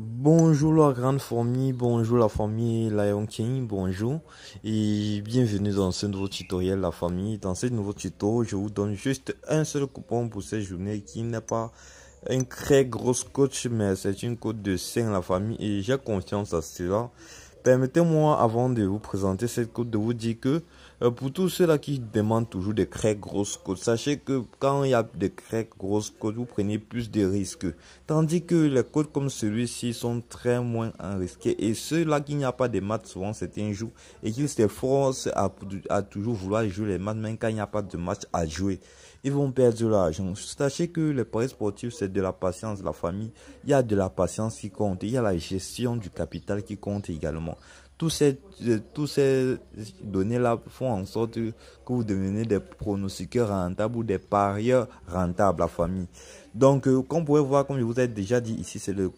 Bonjour la grande famille, bonjour la famille Lion King, bonjour et bienvenue dans ce nouveau tutoriel la famille. Dans ce nouveau tuto, je vous donne juste un seul coupon pour cette journée qui n'est pas un très grosse coach mais c'est une cote de 5 la famille et j'ai confiance à cela. Permettez-moi, avant de vous présenter cette côte, de vous dire que euh, pour tous ceux-là qui demandent toujours des très grosses côtes, sachez que quand il y a des crèques grosses côtes, vous prenez plus de risques. Tandis que les cotes comme celui-ci sont très moins risquées. Et ceux-là qui n'y a pas de matchs, souvent c'est un jour, et qui s'efforcent à, toujours vouloir jouer les matchs, même quand il n'y a pas de match à jouer. Ils vont perdre de l'argent. Sachez que les paris sportifs, c'est de la patience, la famille. Il y a de la patience qui compte. Il y a la gestion du capital qui compte également ces, euh, tous ces données-là font en sorte que vous devenez des pronostiqueurs rentables ou des parieurs rentables, à famille. Donc, euh, comme vous pouvez voir, comme je vous ai déjà dit ici, c'est le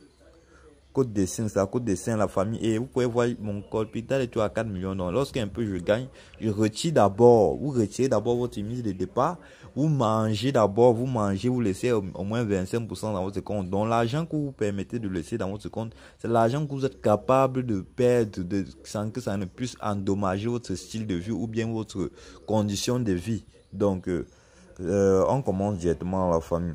Côte des Saints, la Côte des Saints, la famille. Et vous pouvez voir mon colpital est tout à 4 millions. Donc, lorsqu'un peu je gagne, je retire d'abord, vous retirez d'abord votre mise de départ, vous mangez d'abord, vous mangez, vous laissez au, moins 25% dans votre compte. Donc, l'argent que vous permettez de laisser dans votre compte, c'est l'argent que vous êtes capable de perdre sans que ça ne puisse endommager votre style de vie ou bien votre condition de vie. Donc, euh, euh, on commence directement à la famille.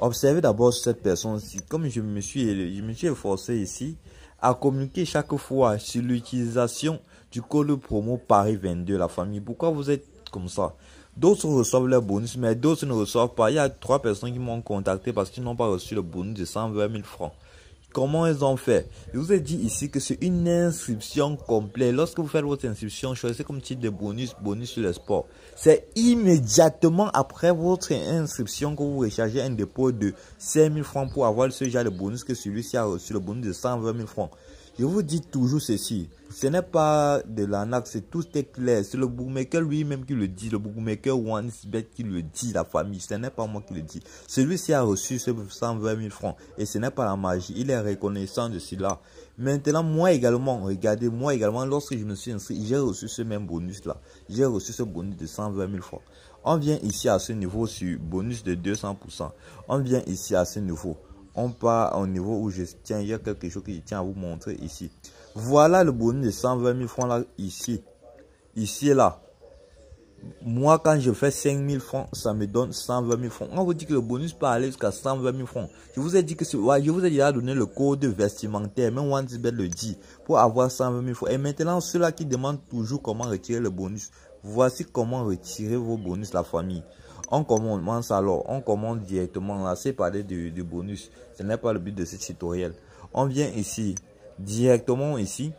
Observez d'abord cette personne-ci. Comme je me, suis, je me suis efforcé ici à communiquer chaque fois sur l'utilisation du code promo Paris 22, la famille. Pourquoi vous êtes comme ça D'autres reçoivent le bonus, mais d'autres ne reçoivent pas. Il y a trois personnes qui m'ont contacté parce qu'ils n'ont pas reçu le bonus de 120 000 francs. Comment ils ont fait Je vous ai dit ici que c'est une inscription complète. Lorsque vous faites votre inscription, choisissez comme type de bonus, bonus sur le sport. C'est immédiatement après votre inscription que vous rechargez un dépôt de 5000 francs pour avoir ce genre de bonus que celui-ci a reçu, le bonus de 120 000 francs. Je vous dis toujours ceci. Ce n'est pas de l'arnaque, c'est tout est clair. C'est le bookmaker lui-même qui le dit, le bookmaker Bet qui le dit, la famille. Ce n'est pas moi qui le dis. Celui-ci a reçu 120 000 francs et ce n'est pas la magie. Il est reconnaissant de cela. Maintenant, moi également, regardez, moi également, lorsque je me suis inscrit, j'ai reçu ce même bonus-là. J'ai reçu ce bonus de 120 000 francs. On vient ici à ce niveau sur bonus de 200%. On vient ici à ce niveau on part au niveau où je tiens. Il y quelque chose que je tiens à vous montrer ici. Voilà le bonus de 120 000 francs là, ici. Ici et là. Moi, quand je fais 5 francs, ça me donne 120 000 francs. On vous dit que le bonus peut aller jusqu'à 120 000 francs. Je vous ai dit que ouais, je vous ai déjà donner le code vestimentaire, même OneZibet le dit, pour avoir 120 000 francs. Et maintenant, ceux-là qui demandent toujours comment retirer le bonus, Voici comment retirer vos bonus la famille. On commence alors, on commande directement à séparer du, du bonus. Ce n'est pas le but de ce tutoriel. On vient ici, directement ici.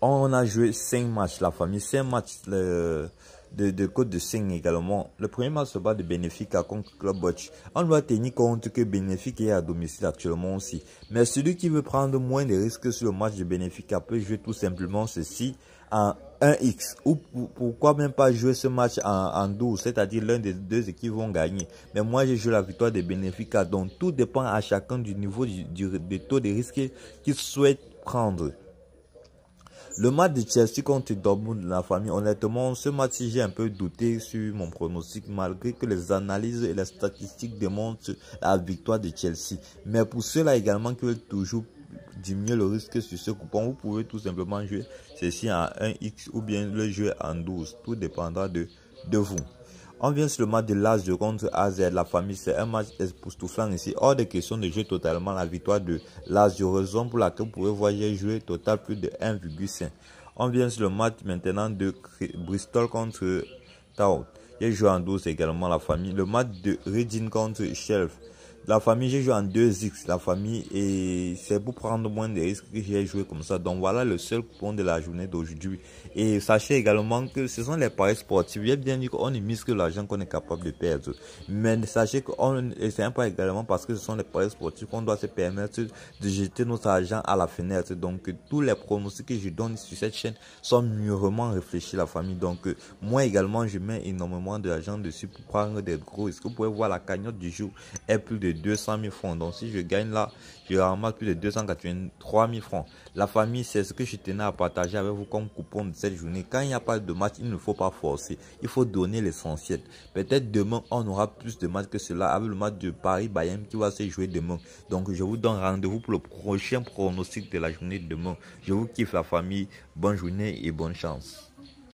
On a joué 5 matchs, la famille. 5 matchs de, de code de 5 également. Le premier match se bat de Benfica contre Club Watch. On doit tenir compte que Benfica est à domicile actuellement aussi. Mais celui qui veut prendre moins de risques sur le match de Benfica peut jouer tout simplement ceci 1x. Ou pourquoi même pas jouer ce match en, en 12, c'est-à-dire l'un des deux équipes vont gagner. Mais moi, je joue la victoire des Benfica. Donc tout dépend à chacun du niveau du, taux de risque qu'il souhaite prendre. Le match de Chelsea contre Dortmund, la famille, honnêtement, ce match, j'ai un peu douté sur mon pronostic, malgré que les analyses et les statistiques démontrent la victoire de Chelsea. Mais pour cela également qui veulent toujours diminuer le risque sur ce coupon, vous pouvez tout simplement jouer ceci à 1x ou bien le jouer en 12. Tout dépendra de, de vous. On vient sur le match de Lazio contre AZ. La famille, c'est un match époustouflant ici. Hors de question de jouer totalement la victoire de Lazio. raison pour laquelle vous pouvez voir, jouer total plus de 1,5. On vient sur le match maintenant de Bristol contre Tao. J'ai joué en 12 également la famille. Le match de Reading contre Shelf. La famille, j'ai joué en 2x. La famille, et c'est pour prendre moins de risques que j'ai joué comme ça. Donc voilà le seul coupon de la journée d'aujourd'hui. Et sachez également que ce sont les paris sportifs. J'ai bien dit qu'on ne mise que l'argent qu'on est capable de perdre. Mais sachez que c'est un pas également parce que ce sont les paris sportifs qu'on doit se permettre de jeter notre argent à la fenêtre. Donc tous les pronostics que je donne sur cette chaîne sont mûrement réfléchis, la famille. Donc moi également, je mets énormément d'argent dessus pour prendre des gros risques. Vous pouvez voir la cagnotte du jour est plus de 200 000 francs. Donc si je gagne là, je ramasse plus de 283 000 francs. La famille, c'est ce que je tenais à partager avec vous comme coupon de cette journée. Quand il n'y a pas de match, il ne faut pas forcer. Il faut donner l'essentiel. Peut-être demain, on aura plus de matchs que cela avec le match de Paris-Bayern qui va se jouer demain. Donc je vous donne rendez-vous pour le prochain pronostic de la journée de demain. Je vous kiffe la famille. Bonne journée et bonne chance.